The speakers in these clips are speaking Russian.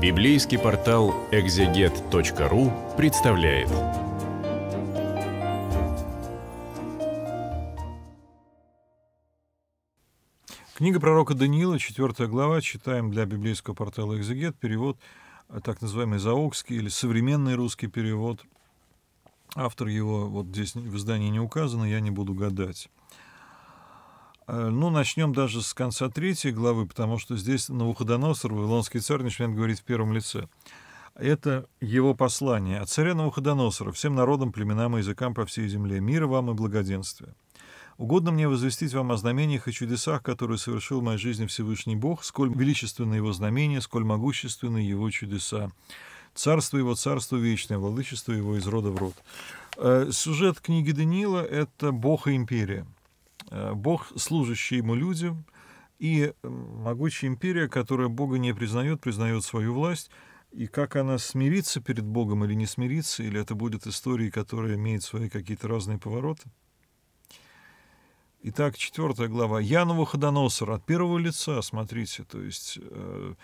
Библейский портал экзегет.ру представляет. Книга пророка Даниила, 4 глава, читаем для библейского портала «Экзегет», перевод а, так называемый заокский или современный русский перевод. Автор его вот здесь в издании не указано, я не буду гадать. Э, ну, начнем даже с конца третьей главы, потому что здесь Навуходоносор, Вавилонский царь, начинает говорить в первом лице. Это его послание от царя Навуходоносора всем народам, племенам и языкам по всей земле. Мира вам и благоденствия. Угодно мне возвестить вам о знамениях и чудесах, которые совершил в моей жизни Всевышний Бог, сколь величественны его знамения, сколь могущественны его чудеса. Царство его, царство вечное, владычество его из рода в род. Э, сюжет книги Даниила — это Бог и империя — Э, Бог, служащий ему людям и могучая империя, которая Бога не признает, признает свою власть, и как она смирится перед Богом или не смирится, или это будет история, которая имеет свои какие-то разные повороты. Итак, четвертая глава. Я Новоходоносор от первого лица, смотрите, то есть э,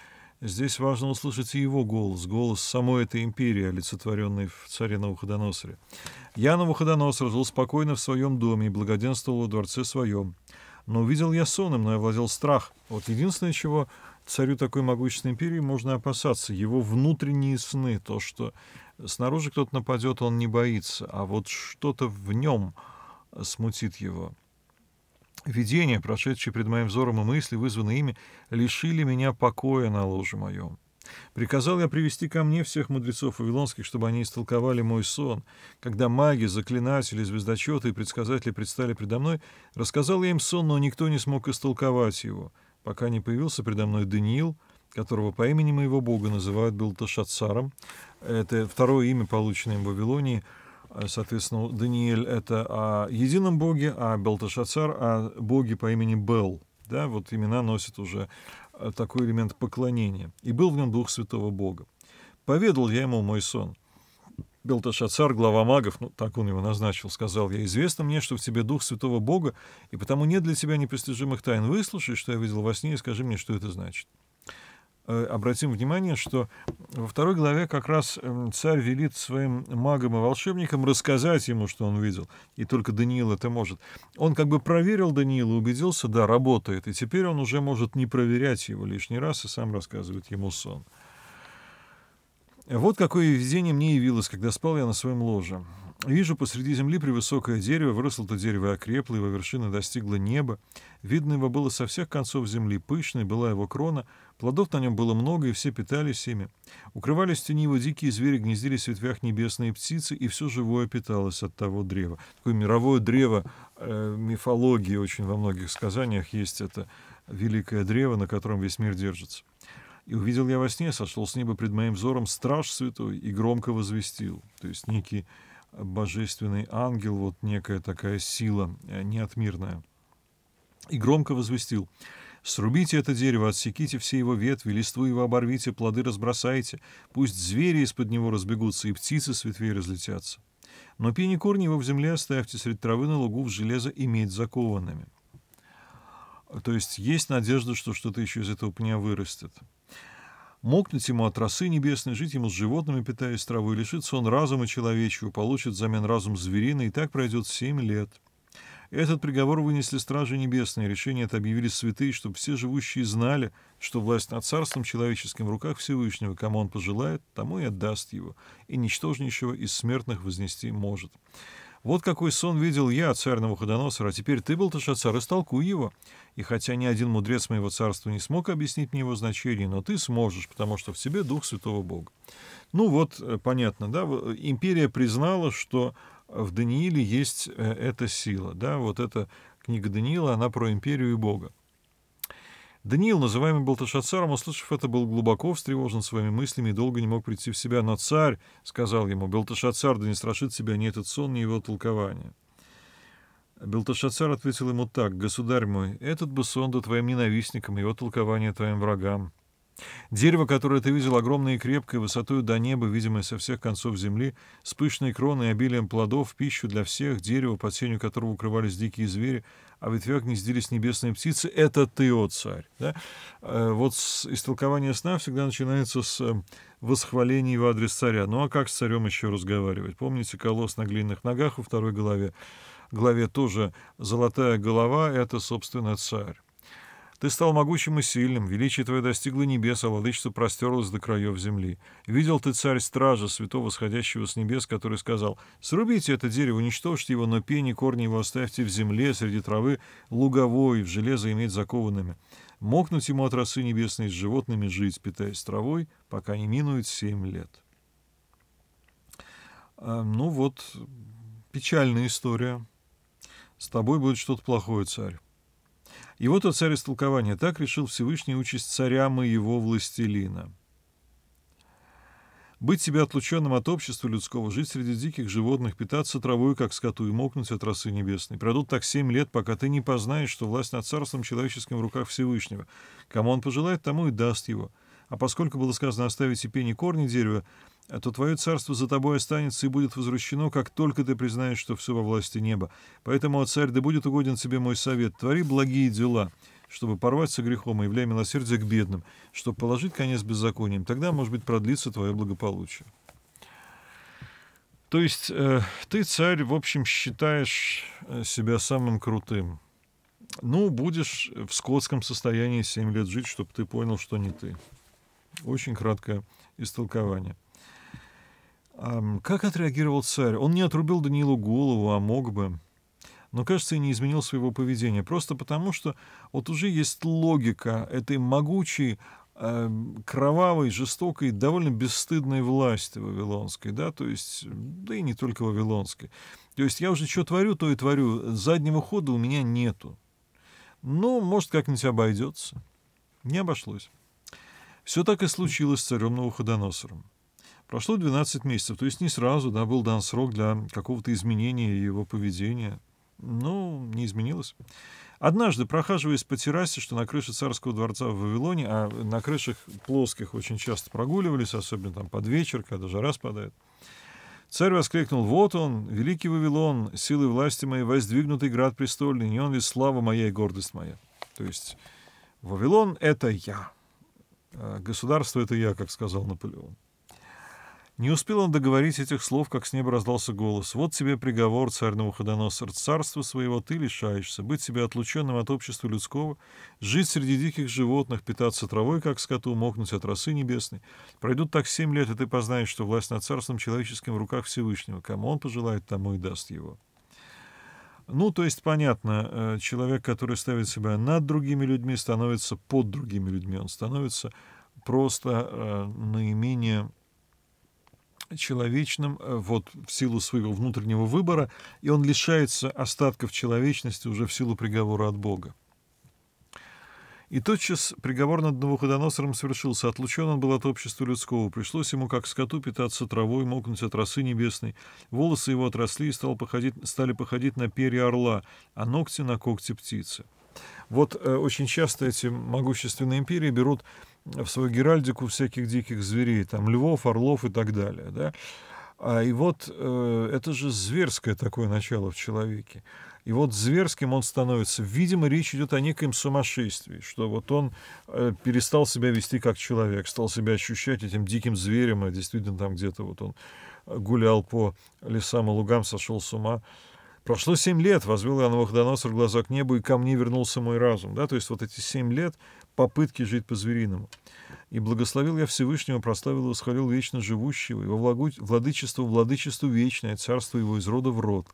Здесь важно услышать его голос, голос самой этой империи, олицетворенной в царе Навуходоносоре. Я, Навуходоносор, жил спокойно в своем доме и благоденствовал во дворце своем. Но увидел я сон, и мной овладел страх. Вот единственное, чего царю такой могущественной империи можно опасаться, его внутренние сны, то, что снаружи кто-то нападет, он не боится, а вот что-то в нем смутит его. Видения, прошедшие пред моим взором и мысли, вызванные ими, лишили меня покоя на ложе моем. Приказал я привести ко мне всех мудрецов вавилонских, чтобы они истолковали мой сон. Когда маги, заклинатели, звездочеты и предсказатели предстали предо мной, рассказал я им сон, но никто не смог истолковать его, пока не появился предо мной Даниил, которого по имени моего бога называют Белташатсаром. Это второе имя, полученное им в Вавилонии — Э, соответственно, Даниил — это о едином боге, а Белташацар — о боге по имени Бел. Да, вот имена носят уже э, такой элемент поклонения. И был в нем дух святого бога. Поведал я ему мой сон. Белташацар, глава магов, ну так он его назначил, сказал я, «Известно мне, что в тебе дух святого бога, и потому нет для тебя непостижимых тайн. Выслушай, что я видел во сне, и скажи мне, что это значит». Э, обратим внимание, что во второй главе как раз э, царь велит своим магам и волшебникам рассказать ему, что он видел. И только Даниил это может. Он как бы проверил Даниила, убедился, да, работает. И теперь он уже может не проверять его лишний раз и сам рассказывать ему сон. Вот какое видение мне явилось, когда спал я на своем ложе. Вижу посреди земли превысокое дерево, выросло-то дерево окрепло, его вершина достигла неба. Видно его было со всех концов земли, пышной была его крона, плодов на нем было много, и все питались ими. Укрывались в тени его дикие звери, гнездились в ветвях небесные птицы, и все живое питалось от того древа. Такое мировое древо э, мифологии очень во многих сказаниях есть это великое древо, на котором весь мир держится. И увидел я во сне, сошел с неба пред моим взором страж святой и громко возвестил. То есть некий божественный ангел, вот некая такая сила э, неотмирная. И громко возвестил, «Срубите это дерево, отсеките все его ветви, листву его оборвите, плоды разбросайте, пусть звери из-под него разбегутся и птицы с ветвей разлетятся. Но пени корни его в земле оставьте средь травы на лугу в железо иметь закованными». То есть есть надежда, что что-то еще из этого пня вырастет. Мокнуть ему от росы небесной, жить ему с животными, питаясь травой, лишится он разума человечью, получит взамен разум звериный, и так пройдет семь лет. Этот приговор вынесли стражи небесные, решение это объявили святые, чтобы все живущие знали, что власть над царством человеческим в руках Всевышнего, кому он пожелает, тому и отдаст его, и ничтожнейшего из смертных вознести может. Вот какой сон видел я, царь Навуходоносор, а теперь ты, царь растолкуй его. И хотя ни один мудрец моего царства не смог объяснить мне его значение, но ты сможешь, потому что в тебе Дух Святого Бога. Ну вот, э, понятно, да, э, империя признала, что э, в Данииле есть эта сила, да, вот эта книга Даниила, она про империю и Бога. Даниил, называемый Балташацаром, услышав это, был глубоко встревожен своими мыслями и долго не мог прийти в себя. Но царь сказал ему, Балташацар, да не страшит себя ни этот сон, ни его толкование. Белташацар ответил ему так, «Государь мой, этот бы сон да твоим ненавистникам, его толкование твоим врагам». Дерево, которое ты видел, огромное и крепкое, высотой до неба, видимое со всех концов земли, с пышной кроной и обилием плодов, пищу для всех, дерево, под сенью которого укрывались дикие звери, а в ветвях гнездились небесные птицы, это ты, о царь. Да? Э, вот истолкование сна всегда начинается с э, восхваления в адрес царя. Ну а как с царем еще разговаривать? Помните, колосс на глиняных ногах во второй главе? главе тоже «Золотая голова» — это, собственно, царь. Ты стал могучим и сильным, величие твое достигло небес, а владычество простерлось до краев земли. Видел ты царь-стража, святого, сходящего с небес, который сказал, «Срубите это дерево, уничтожьте его, но пени корни его оставьте в земле, среди травы луговой, в железо иметь закованными. Мокнуть ему от росы небесной с животными жить, питаясь травой, пока не минует семь лет». А, ну вот, печальная история. С тобой будет что-то плохое, царь. Его-то царь истолкования так решил Всевышний участь царя моего властелина. Быть себе отлученным от общества людского, жить среди диких животных, питаться травой, как скоту, и мокнуть от росы небесной. Пройдут так семь лет, пока ты не познаешь, что власть над царством человеческим в руках Всевышнего. Кому он пожелает, тому и даст его — а поскольку было сказано оставить и пень и корни дерева, то твое царство за тобой останется и будет возвращено, как только ты признаешь, что все во власти неба. Поэтому, о царь, да будет угоден тебе мой совет, твори благие дела, чтобы порвать со грехом и являй милосердие к бедным, чтобы положить конец беззакониям. Тогда, может быть, продлится твое благополучие. То есть э, ты, царь, в общем, считаешь э, себя самым крутым. Ну, будешь в скотском состоянии 7 лет жить, чтобы ты понял, что не ты. Очень краткое истолкование. Как отреагировал царь? Он не отрубил Даниилу голову, а мог бы. Но, кажется, и не изменил своего поведения. Просто потому, что вот уже есть логика этой могучей, эм, кровавой, жестокой, довольно бесстыдной власти вавилонской, да, то есть, да и не только вавилонской. То есть я уже что творю, то и творю, заднего хода у меня нету. Ну, может, как-нибудь обойдется. Не обошлось. Все так и случилось с царем Навуходоносором. Прошло 12 месяцев, то есть не сразу, да, был дан срок для какого-то изменения его поведения. Но ну, не изменилось. Однажды, прохаживаясь по террасе, что на крыше царского дворца в Вавилоне, а на крышах плоских очень часто прогуливались, особенно там под вечер, когда жара спадает, Царь воскликнул, «Вот он, великий Вавилон, силы власти моей воздвигнутый град престольный, не он ли слава моя и гордость моя?» То есть Вавилон — это я. А, Государство — это я, как сказал Наполеон. Не успел он договорить этих слов, как с неба раздался голос. «Вот тебе приговор, царь Навуходоносор, царства своего ты лишаешься, быть себе отлученным от общества людского, жить среди диких животных, питаться травой, как скоту, мокнуть от росы небесной. Пройдут так семь лет, и ты познаешь, что власть над царством человеческим в руках Всевышнего. Кому он пожелает, тому и даст его». Ну, то есть, понятно, э, человек, который ставит себя над другими людьми, становится под другими людьми, он становится просто э, наименее человечным э, вот в силу своего внутреннего выбора, и он лишается остатков человечности уже в силу приговора от Бога. И тотчас приговор над Новоходоносором свершился. Отлучен он был от общества людского. Пришлось ему, как скоту, питаться травой, мокнуть от росы небесной. Волосы его отросли и стал походить, стали походить на перья орла, а ногти — на когти птицы. Вот э, очень часто эти могущественные империи берут в свою геральдику всяких диких зверей, там львов, орлов и так далее. Да? А, и вот э, это же зверское такое начало в человеке. И вот зверским он становится. Видимо, речь идет о некоем сумасшествии, что вот он э, перестал себя вести как человек, стал себя ощущать этим диким зверем, а действительно там где-то вот он э, гулял по лесам и лугам, сошел с ума. Прошло семь лет, возвел я Новоходоносор глаза к небу, и ко мне вернулся мой разум. Да? То есть вот эти семь лет попытки жить по-звериному. И благословил я Всевышнего, прославил и восхвалил вечно живущего, его владычество, владычество вечное, царство его из рода в род.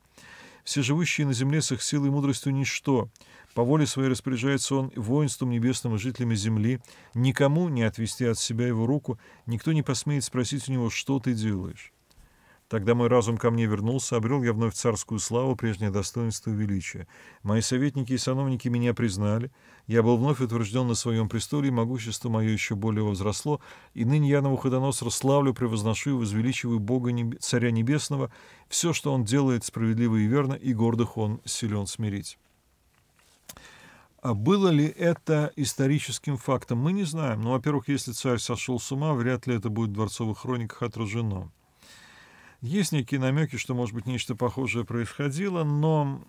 Все живущие на земле с их силой и мудростью ничто. По воле своей распоряжается он воинством небесным и жителями земли. Никому не отвести от себя его руку, никто не посмеет спросить у него, что ты делаешь. Тогда мой разум ко мне вернулся, обрел я вновь царскую славу, прежнее достоинство и величие. Мои советники и сановники меня признали, я был вновь утвержден на своем престоле, и могущество мое еще более возросло, и ныне я на Навуходоносор славлю, превозношу и возвеличиваю Бога Небе, Царя Небесного, все, что Он делает справедливо и верно, и гордых Он силен смирить. А было ли это историческим фактом, мы не знаем. Но, во-первых, если царь сошел с ума, вряд ли это будет в дворцовых хрониках отражено. Есть некие намеки, что, может быть, нечто похожее происходило, но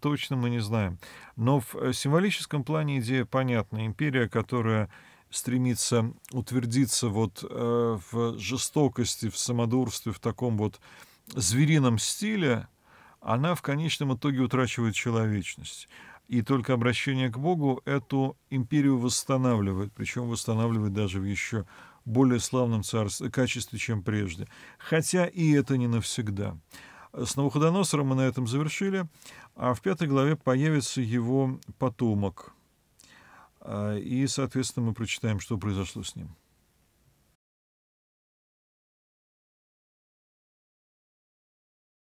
точно мы не знаем. Но в э, символическом плане идея понятна. Империя, которая стремится утвердиться вот э, в жестокости, в самодурстве, в таком вот зверином стиле, она в конечном итоге утрачивает человечность. И только обращение к Богу эту империю восстанавливает, причем восстанавливает даже в еще более славном царстве, качестве, чем прежде. Хотя и это не навсегда. С Навуходоносором мы на этом завершили, а в пятой главе появится его потомок. А, и, соответственно, мы прочитаем, что произошло с ним.